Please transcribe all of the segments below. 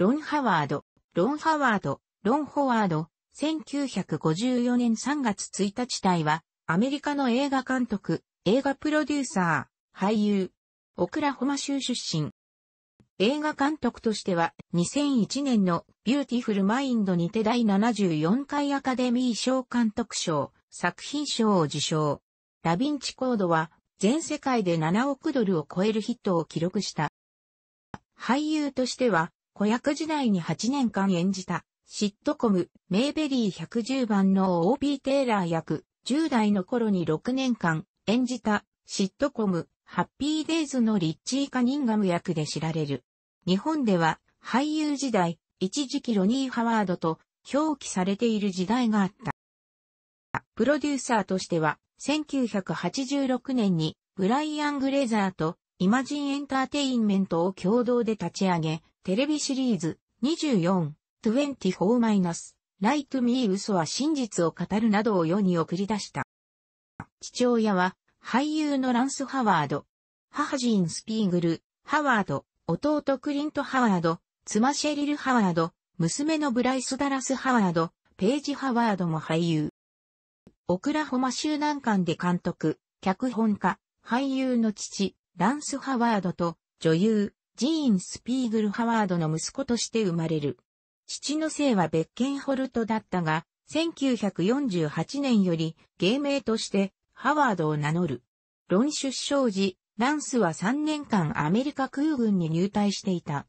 ロン・ハワード、ロン・ハワード、ロン・ホワード、1954年3月1日体は、アメリカの映画監督、映画プロデューサー、俳優、オクラホマ州出身。映画監督としては、2001年のビューティフルマインドにて第74回アカデミー賞監督賞、作品賞を受賞。ダヴィンチコードは、全世界で7億ドルを超えるヒットを記録した。俳優としては、子役時代に8年間演じた、シットコム、メイベリー110番の OP テイラー役、10代の頃に6年間演じた、シットコム、ハッピーデイズのリッチー・カニンガム役で知られる。日本では、俳優時代、一時期ロニー・ハワードと表記されている時代があった。プロデューサーとしては、1986年にブライアン・グレザーとイマジンエンターテインメントを共同で立ち上げ、テレビシリーズ 24-24- ライトミー嘘は真実を語るなどを世に送り出した。父親は俳優のランス・ハワード、母ジーン・スピーグル、ハワード、弟クリント・ハワード、妻シェリル・ハワード、娘のブライス・ダラス・ハワード、ページ・ハワードも俳優。オクラホマ州南間で監督、脚本家、俳優の父、ランス・ハワードと女優、ジーン・スピーグル・ハワードの息子として生まれる。父の姓はベッケンホルトだったが、1948年より芸名としてハワードを名乗る。論出生時、ランスは3年間アメリカ空軍に入隊していた。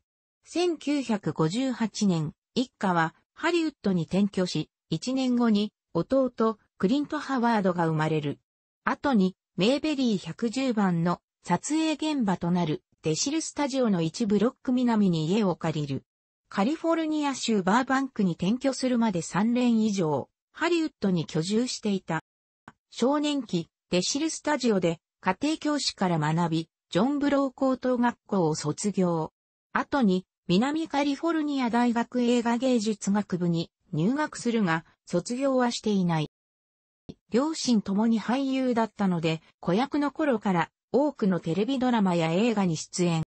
1958年、一家はハリウッドに転居し、1年後に弟、クリント・ハワードが生まれる。後に、メーベリー110番の撮影現場となるデシルスタジオの一ブロック南に家を借りる。カリフォルニア州バーバンクに転居するまで3年以上、ハリウッドに居住していた。少年期、デシルスタジオで家庭教師から学び、ジョン・ブロー高等学校を卒業。後に、南カリフォルニア大学映画芸術学部に入学するが、卒業はしていない。両親ともに俳優だったので、子役の頃から多くのテレビドラマや映画に出演。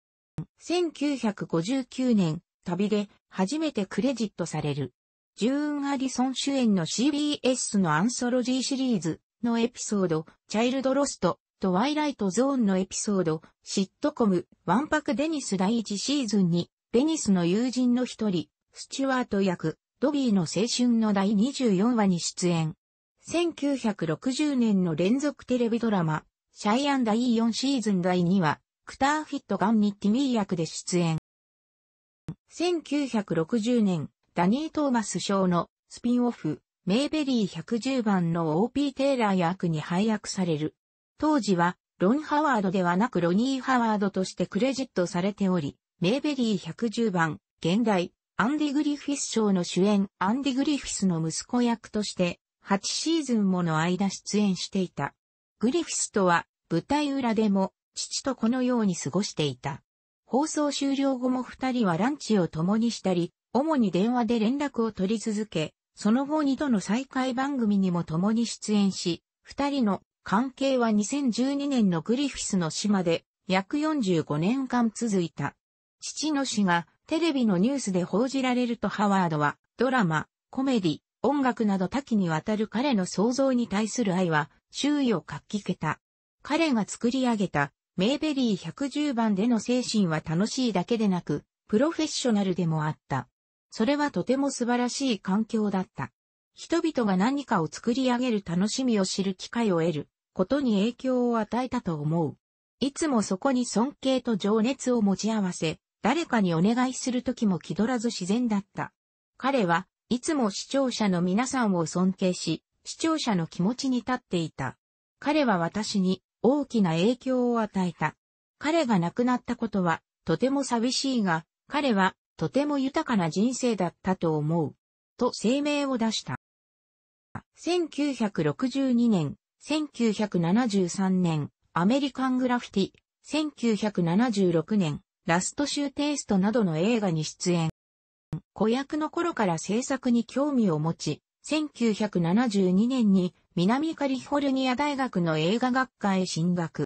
1959年、旅で初めてクレジットされる。ジューン・アディソン主演の CBS のアンソロジーシリーズのエピソード、チャイルド・ロスト、トワイライト・ゾーンのエピソード、シットコム、ワンパク・デニス第1シーズンに、デニスの友人の一人、スチュワート役、ドビーの青春の第24話に出演。1960年の連続テレビドラマ、シャイアン第4シーズン第2話、クターフィットガンにティミー役で出演。1960年、ダニー・トーマス賞のスピンオフ、メイベリー110番の OP テイラー役に配役される。当時は、ロン・ハワードではなくロニー・ハワードとしてクレジットされており、メイベリー110番、現代、アンディ・グリフィス賞の主演、アンディ・グリフィスの息子役として、8シーズンもの間出演していた。グリフィスとは舞台裏でも父とこのように過ごしていた。放送終了後も二人はランチを共にしたり、主に電話で連絡を取り続け、その後二度の再会番組にも共に出演し、二人の関係は2012年のグリフィスの死まで約45年間続いた。父の死がテレビのニュースで報じられるとハワードはドラマ、コメディ、音楽など多岐にわたる彼の想像に対する愛は周囲を活気けた。彼が作り上げたメイベリー110番での精神は楽しいだけでなく、プロフェッショナルでもあった。それはとても素晴らしい環境だった。人々が何かを作り上げる楽しみを知る機会を得ることに影響を与えたと思う。いつもそこに尊敬と情熱を持ち合わせ、誰かにお願いする時も気取らず自然だった。彼はいつも視聴者の皆さんを尊敬し、視聴者の気持ちに立っていた。彼は私に大きな影響を与えた。彼が亡くなったことはとても寂しいが、彼はとても豊かな人生だったと思う。と声明を出した。1962年、1973年、アメリカングラフィティ、1976年、ラストシューテイストなどの映画に出演。子役の頃から制作に興味を持ち、1972年に南カリフォルニア大学の映画学科へ進学。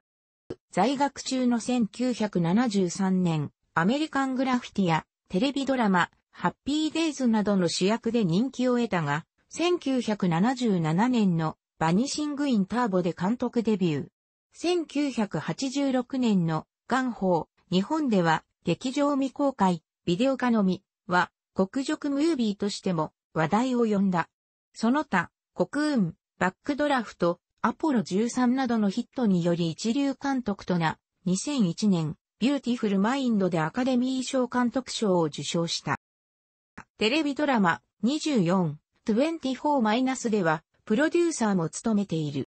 在学中の1973年、アメリカングラフィティやテレビドラマ、ハッピーデイズなどの主役で人気を得たが、1977年のバニシング・イン・ターボで監督デビュー。1986年の元宝、日本では劇場未公開、ビデオ化のみは、国辱ムービーとしても話題を呼んだ。その他、コクーン、バックドラフト、アポロ13などのヒットにより一流監督とな、2001年、ビューティフルマインドでアカデミー賞監督賞を受賞した。テレビドラマ24、24- では、プロデューサーも務めている。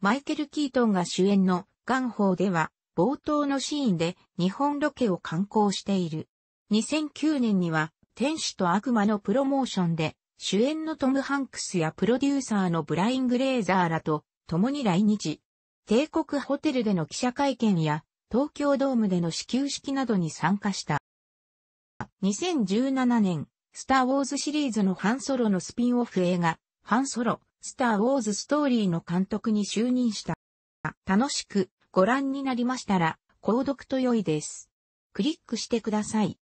マイケル・キートンが主演のガンホーでは、冒頭のシーンで日本ロケを観光している。2009年には、天使と悪魔のプロモーションで、主演のトム・ハンクスやプロデューサーのブライン・グレーザーらと共に来日。帝国ホテルでの記者会見や東京ドームでの始球式などに参加した。2017年、スター・ウォーズシリーズのハンソロのスピンオフ映画、ハンソロ、スター・ウォーズ・ストーリーの監督に就任した。楽しくご覧になりましたら、購読と良いです。クリックしてください。